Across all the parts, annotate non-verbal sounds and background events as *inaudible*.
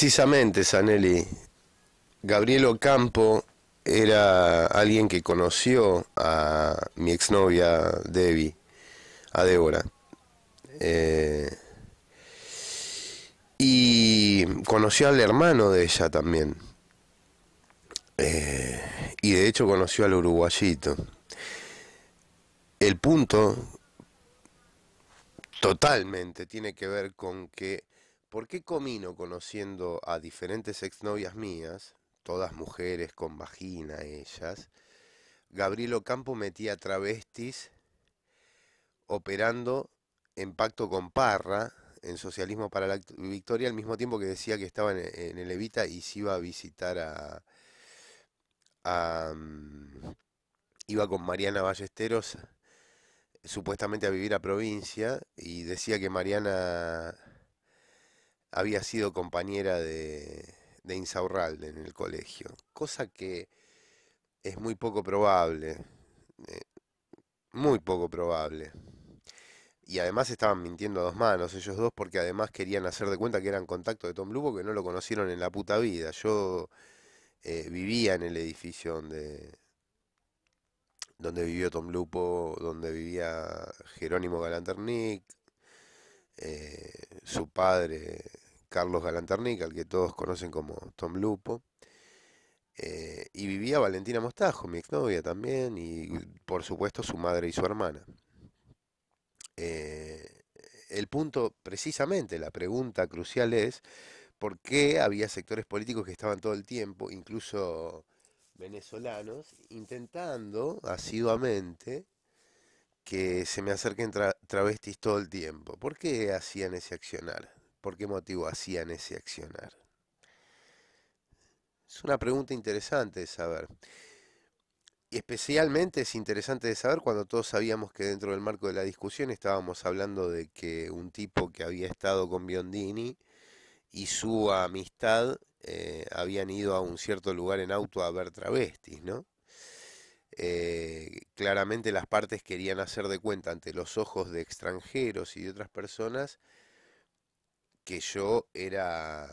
Precisamente, Sanelli, Gabriel Ocampo era alguien que conoció a mi exnovia Debbie, a Débora. Eh, y conoció al hermano de ella también. Eh, y de hecho conoció al uruguayito. El punto totalmente tiene que ver con que ¿por qué comino conociendo a diferentes exnovias mías, todas mujeres con vagina ellas, Gabriel Campo metía travestis operando en pacto con Parra, en Socialismo para la Victoria, al mismo tiempo que decía que estaba en, el Evita y se iba a visitar a, mm, iba con Mariana Ballesteros supuestamente a vivir a provincia y decía que Mariana había sido compañera de, de Insaurralde en el colegio, cosa que es muy poco probable, eh, muy poco probable. Y además estaban mintiendo a dos manos ellos dos porque además querían hacer de cuenta que eran contacto de Tom Lupo que no lo conocieron en la puta vida. Yo eh, vivía en el edificio donde, donde vivió Tom Lupo, donde vivía Jerónimo Galanternick, eh, su padre Carlos Galanternica, al que todos conocen como Tom Lupo. Eh, y vivía Valentina Mostajo, mi exnovia también, y por supuesto su madre y su hermana. Eh, el punto, precisamente, la pregunta crucial es por qué había sectores políticos que estaban todo el tiempo, incluso venezolanos, intentando asiduamente que se me acerquen travestis todo el tiempo. ¿Por qué hacían ese accionar? por qué motivo hacían ese accionar. Es una pregunta interesante de saber. Y especialmente es interesante de saber cuando todos sabíamos que dentro del marco de la discusión estábamos hablando de que un tipo que había estado con Biondini y su amistad eh, habían ido a un cierto lugar en auto a ver travestis, ¿no? Eh, claramente las partes querían hacer de cuenta ante los ojos de extranjeros y de otras personas que yo era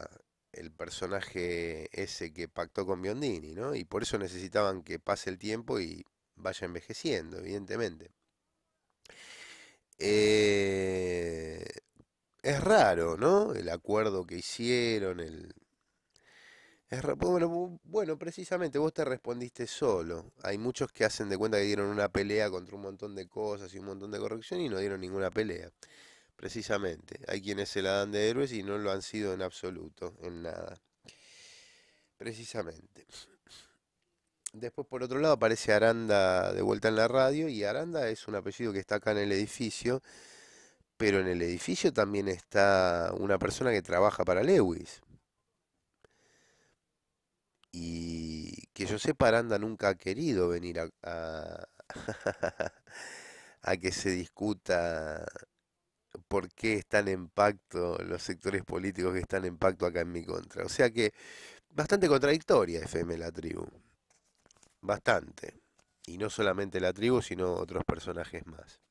el personaje ese que pactó con Biondini, ¿no? Y por eso necesitaban que pase el tiempo y vaya envejeciendo, evidentemente. Eh, es raro, ¿no? El acuerdo que hicieron, el... bueno, precisamente vos te respondiste solo. Hay muchos que hacen de cuenta que dieron una pelea contra un montón de cosas y un montón de corrección y no dieron ninguna pelea precisamente. Hay quienes se la dan de héroes y no lo han sido en absoluto, en nada. Precisamente. Después, por otro lado, aparece Aranda de vuelta en la radio y Aranda es un apellido que está acá en el edificio, pero en el edificio también está una persona que trabaja para Lewis. Y que yo sepa, Aranda nunca ha querido venir a, a, *laughs* que se discuta por qué están en pacto los sectores políticos que están en pacto acá en mi contra. O sea que bastante contradictoria FM La Tribu. Bastante. Y no solamente La Tribu, sino otros personajes más.